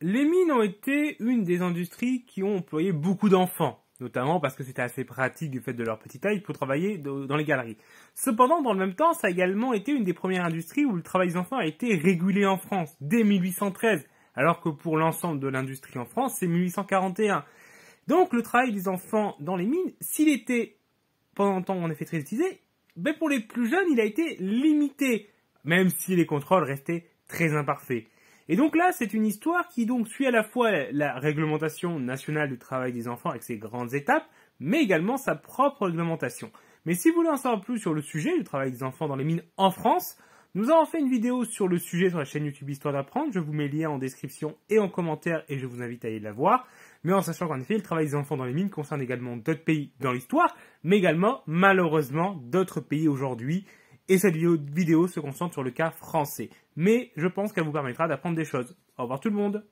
Les mines ont été une des industries qui ont employé beaucoup d'enfants, notamment parce que c'était assez pratique du fait de leur petite taille pour travailler dans les galeries. Cependant, dans le même temps, ça a également été une des premières industries où le travail des enfants a été régulé en France, dès 1813, alors que pour l'ensemble de l'industrie en France, c'est 1841. Donc le travail des enfants dans les mines, s'il était pendant temps en effet très utilisé, ben pour les plus jeunes, il a été limité, même si les contrôles restaient très imparfaits. Et donc là, c'est une histoire qui donc suit à la fois la réglementation nationale du travail des enfants avec ses grandes étapes, mais également sa propre réglementation. Mais si vous voulez en savoir plus sur le sujet du travail des enfants dans les mines en France, nous avons fait une vidéo sur le sujet sur la chaîne YouTube Histoire d'apprendre. Je vous mets le lien en description et en commentaire et je vous invite à aller la voir. Mais en sachant qu'en effet, le travail des enfants dans les mines concerne également d'autres pays dans l'histoire, mais également malheureusement d'autres pays aujourd'hui et cette vidéo se concentre sur le cas français. Mais je pense qu'elle vous permettra d'apprendre des choses. Au revoir tout le monde